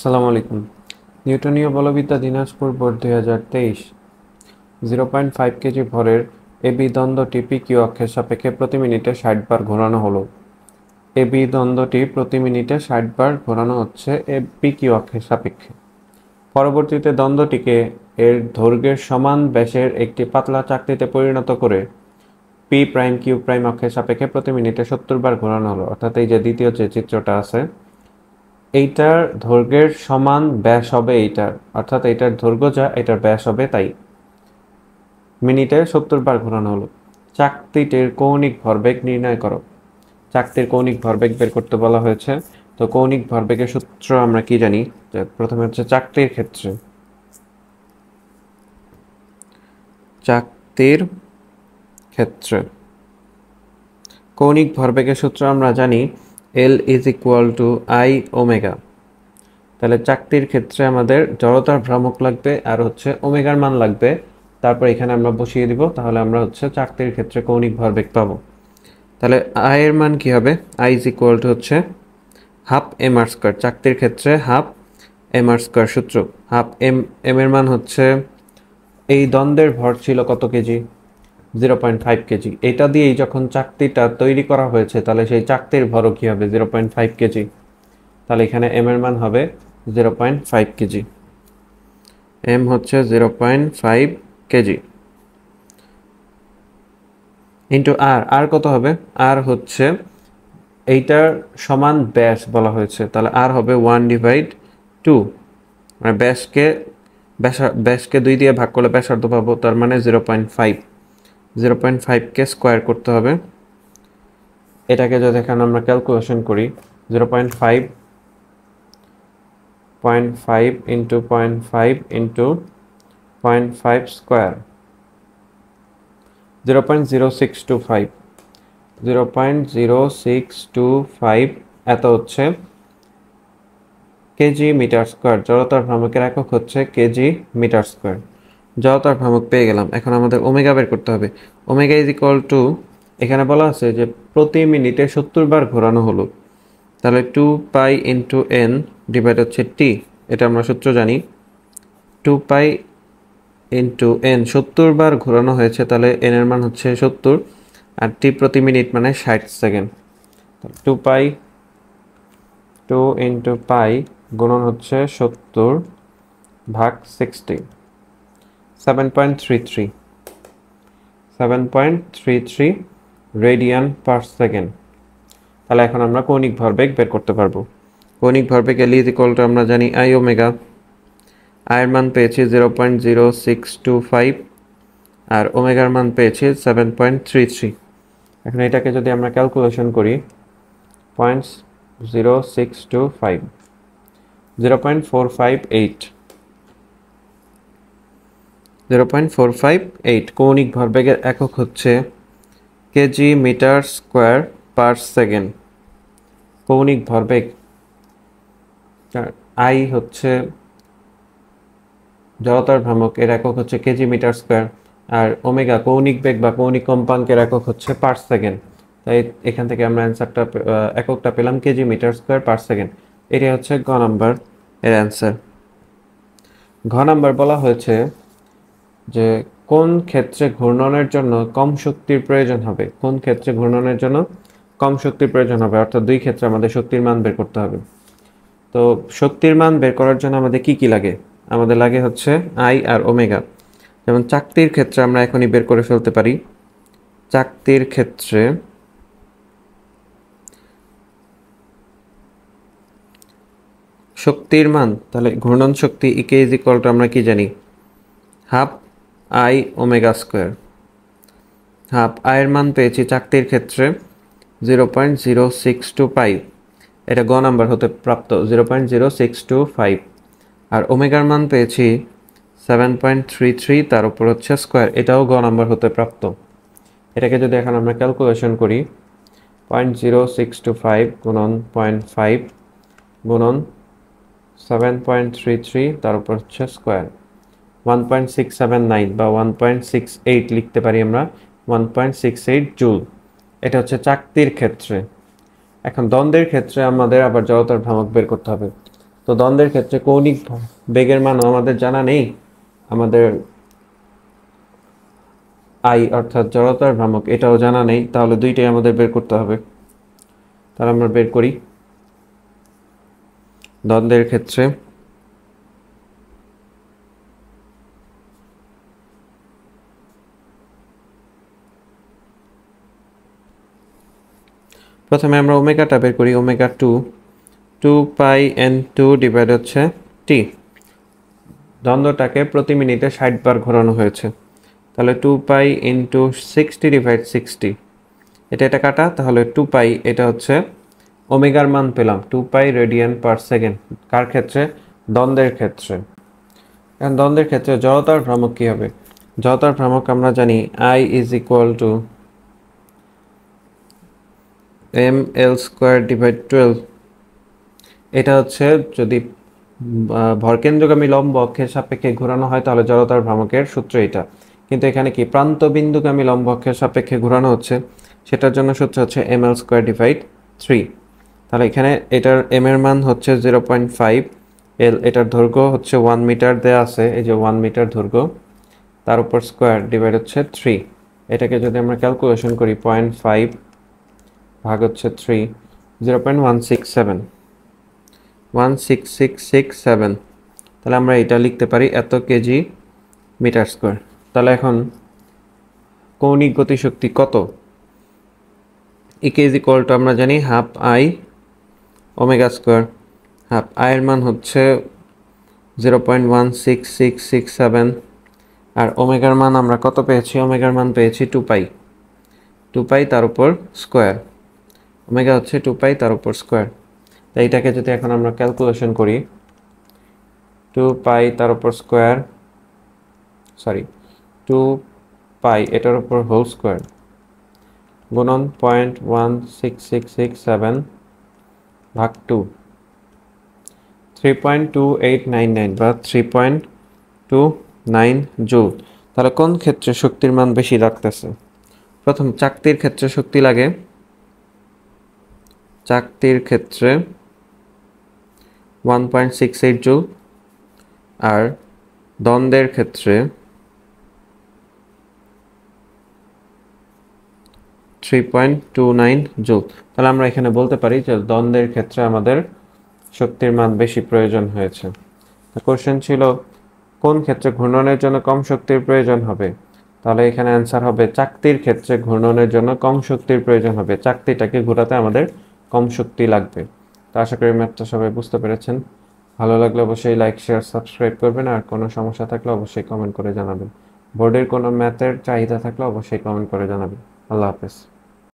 সালাম আলাইকুম নিউটনীয় বলবিদ্যা দিনাজপুর বোর্ড দুই হাজার তেইশ জিরো পয়েন্ট ফাইভ কেজি ভরের এবি দ্বন্দ্বটি পি কিউ অক্ষের সাপেক্ষে প্রতি মিনিটে ষাট বার ঘোরানো হলো এবি দ্বন্দ্বটি প্রতি মিনিটে ষাট বার ঘোরানো হচ্ছে এ পি কিউ অক্ষের সাপেক্ষে পরবর্তীতে দ্বন্দ্বটিকে এর দৈর্ঘ্যের সমান ব্যাসের একটি পাতলা চাকরিতে পরিণত করে পি প্রাইম কিউ প্রাইম অক্ষের সাপেক্ষে প্রতি মিনিটে সত্তর বার ঘোরানো হলো অর্থাৎ এই যে দ্বিতীয় যে চিত্রটা আছে এইটার দৈর্ঘ্যের সমান ব্যাস হবে এইটার অর্থাৎ এটার দৈর্ঘ্য যা এটার ব্যাস হবে তাই মিনিটে সত্তর বার ঘোরানো হলো চাকতিটির কৌণিক ভরবেগ নির্ণয় করো চাকতির কৌণিক ভরবেগ বের করতে বলা হয়েছে তো কৌণিক ভরবেগের সূত্র আমরা কি জানি প্রথমে হচ্ছে চাকতির ক্ষেত্রে চাকতির ক্ষেত্রে কৌণিক ভরবেগের সূত্র আমরা জানি L is equal to I omega তাহলে চাকতির ক্ষেত্রে আমাদের জড়তার ভ্রামক লাগবে আর হচ্ছে ওমেগার মান লাগবে তারপর এখানে আমরা বসিয়ে দিব তাহলে আমরা হচ্ছে চাকতির ক্ষেত্রে কৌণিক ভরবেগ পাব তাহলে আই এর মান কি হবে আই ইজ ইকুয়াল টু হচ্ছে হাফ এম আর স্কোয়ার চাকতির ক্ষেত্রে হাফ এম আর স্কোয়ার সূত্র হাফ এম এম এর মান হচ্ছে এই দ্বন্দ্বের ভর ছিল কত KG zero point five KG এটা দিয়েই যখন চাকতিটা তৈরি করা হয়েছে তাহলে সেই চাকতির ভরও কী হবে জিরো পয়েন্ট ফাইভ কেজি তাহলে এখানে এম এর মান হবে zero point five KG M হচ্ছে zero point five KG into R R কত হবে আর হচ্ছে এইটার সমান ব্যাস বলা হয়েছে তাহলে আর হবে ওয়ান ডিভাইড টু মানে ব্যাসকে ব্যাসা ব্যাসকে দুই দিয়ে ভাগ করলে ব্যাসার্ধ পাবো তার মানে zero point five zero point ফাইভকে স্কোয়ার করতে হবে এটাকে যদি এখন আমরা ক্যালকুলেশন করি zero point five point five into point five into point five square zero point zero six two five zero point zero six two five এত হচ্ছে কেজি মিটার স্কোয়ার জড়তার ভ্রামকের একক হচ্ছে কেজি মিটার স্কোয়ার জড়তার ভ্রামক পেয়ে গেলাম এখন আমাদের ওমেগা বের করতে হবে ওমেগা ইজ ইকুয়াল টু এখানে বলা আছে যে প্রতি মিনিটে সত্তর বার ঘোরানো হলো তাহলে two pi into N divide হচ্ছে টি এটা আমরা সূত্র জানি টু পাই ইন্টু এন সত্তর বার ঘোরানো হয়েছে তাহলে এন এর মান হচ্ছে সত্তর আর টি প্রতি মিনিট মানে ষাট second two pi two into pi গুণন হচ্ছে সত্তর ভাগ সিক্সটি 7.33 7.33 রেডিয়ান পার সেকেন্ড তাহলে এখন আমরা কৌণিক ভরবেগ বের করতে পারবো কৌণিক ভরবেগ এল ইজ ইকুয়াল টু আমরা জানি আই ওমেগা আয়ের মান পেয়েছি zero point zero six two five আর ওমেগার মান পেয়েছি সেভেন পয়েন্ট থ্রি থ্রি এখন এটাকে যদি আমরা ক্যালকুলেশন করি points zero six two five zero point four five eight zero point four five eight কৌণিক ভরবেগের একক হচ্ছে KG metre square per second কৌণিক ভরবেগ আই হচ্ছে জড়তার ভ্রামক এর একক হচ্ছে কেজি মিটার স্কোয়ার আর ওমেগা কৌণিক বেগ বা কৌণিক কম্পাঙ্কের একক হচ্ছে পার সেকেন্ড তাই এখান থেকে আমরা অ্যান্সারটা এককটা পেলাম KG metre square per second এটা হচ্ছে গ নাম্বার এর অ্যান্সার ঘ নাম্বার বলা হয়েছে যে কোন ক্ষেত্রে ঘূর্ণনের জন্য কম শক্তির প্রয়োজন হবে কোন ক্ষেত্রে ঘূর্ণনের জন্য কম শক্তির প্রয়োজন হবে অর্থাৎ দুই ক্ষেত্রে আমাদের শক্তির মান বের করতে হবে তো শক্তির মান বের করার জন্য আমাদের কি কি লাগে আমাদের লাগে হচ্ছে আই আর ওমেগা যেমন চাকতির ক্ষেত্রে আমরা এখনই বের করে ফেলতে পারি চাকতির ক্ষেত্রে শক্তির মান তাহলে ঘূর্ণন শক্তি ইকে e ইজিকলটা আমরা কি জানি half I omega square half আয়ের মান পেয়েছি চাকতির ক্ষেত্রে zero point zero six two five এটা গ নাম্বার হতে প্রাপ্ত zero point zero six two five আর ওমেগার মান পেয়েছি সেভেন পয়েন্ট থ্রি থ্রি তার উপর হচ্ছে স্কোয়ার এটাও গ নাম্বার হতে প্রাপ্ত এটাকে যদি এখন আমরা ক্যালকুলেশন করি point zero six two five গুণন পয়েন্ট ফাইভ গুণন সেভেন পয়েন্ট থ্রি থ্রি তার উপর হচ্ছে square one point six seven nine বা ওয়ান পয়েন্ট সিক্স এইট লিখতে পারি আমরা one point six eight joule এটা হচ্ছে চাকতির ক্ষেত্রে এখন দ্বন্দ্বের ক্ষেত্রে আমাদের আবার জড়তার ভ্রামক বের করতে হবে তো দ্বন্দ্বের ক্ষেত্রে কৌণিক বেগের মান আমাদের জানা নেই আমাদের আই অর্থাৎ জড়তার ভ্রামক এটাও জানা নেই তাহলে দুইটাই আমাদের বের করতে হবে তাহলে আমরা বের করি দ্বন্দ্বের ক্ষেত্রে প্রথমে আমরা ওমেগাটা বের করি omega two two pi N two divide হচ্ছে টি দ্বন্দ্বটাকে প্রতি মিনিটে ষাট বার ঘোরানো হয়েছে তাহলে two pi in two sixty divide sixty এটা এটা কাটা তাহলে টু পাই এটা হচ্ছে ওমেগার মান পেলাম two pi radian per second কার ক্ষেত্রে দ্বন্দ্বের ক্ষেত্রে এখন দ্বন্দ্বের ক্ষেত্রে জড়তার ভ্রামক কী হবে জড়তার ভ্রামক আমরা জানি I is equal to M L square divide twelve এটা হচ্ছে যদি ভরকেন্দ্রগামী লম্ব অক্ষের সাপেক্ষে ঘোরানো হয় তাহলে জড়তার ভ্রামকের সূত্র এটা কিন্তু এখানে কি প্রান্তবিন্দুগামী লম্ব অক্ষের সাপেক্ষে ঘোরানো হচ্ছে সেটার জন্য সূত্র হচ্ছে M L square divide three তাহলে এখানে এটার এম এর মান হচ্ছে জিরো পয়েন্ট ফাইভ এল এটার দৈর্ঘ্য হচ্ছে ওয়ান মিটার দেওয়া আছে এই যে ওয়ান মিটার দৈর্ঘ্য তার উপর স্কোয়ার ডিভাইড হচ্ছে থ্রি এটাকে যদি আমরা ক্যালকুলেশন করি পয়েন্ট ফাইভ ভাগ হচ্ছে three zero point one six seven one six six six seven তাহলে আমরা এটা লিখতে পারি এত কেজি মিটার স্কোয়ার তাহলে এখন কৌণিক গতিশক্তি কত ইকে কেজি কলটা আমরা জানি half I omega square half আয়ের মান হচ্ছে zero point one six six six seven আর ওমেগার মান আমরা কত পেয়েছি ওমেগার মান পেয়েছি টু পাই টু পাই তার উপর স্কোয়ার ওমেগা হচ্ছে টু পাই তার উপর স্কোয়ার তাই এটাকে যদি এখন আমরা ক্যালকুলেশন করি টু পাই তার উপর স্কোয়ার সরি টু পাই এটার উপর হোল স্কোয়ার গুণন point one six six six seven ভাগ two three point two eight nine nine বা three point two nine joule তাহলে কোন ক্ষেত্রে শক্তির মান বেশি লাগতেছে প্রথম চাকতির ক্ষেত্রে শক্তি লাগে চাকতির ক্ষেত্রে one point six eight joule আর দ্বন্দ্বের ক্ষেত্রে three point two nine joule তাহলে আমরা এখানে বলতে পারি যে দ্বন্দ্বের ক্ষেত্রে আমাদের শক্তির মান বেশি প্রয়োজন হয়েছে কোশ্চেন ছিল কোন ক্ষেত্রে ঘূর্ণনের জন্য কম শক্তির প্রয়োজন হবে তাহলে এখানে অ্যান্সার হবে চাকতির ক্ষেত্রে ঘূর্ণনের জন্য কম শক্তির প্রয়োজন হবে চাকতিটাকে ঘোরাতে আমাদের কম শক্তি লাগবে তো আশা করি ম্যাথটা সবাই বুঝতে পেরেছেন ভালো লাগলে অবশ্যই লাইক শেয়ার সাবস্ক্রাইব করবেন আর কোনো সমস্যা থাকলে অবশ্যই কমেন্ট করে জানাবেন বোর্ডের কোনো ম্যাথের চাহিদা থাকলে অবশ্যই কমেন্ট করে জানাবেন আল্লাহ হাফেজ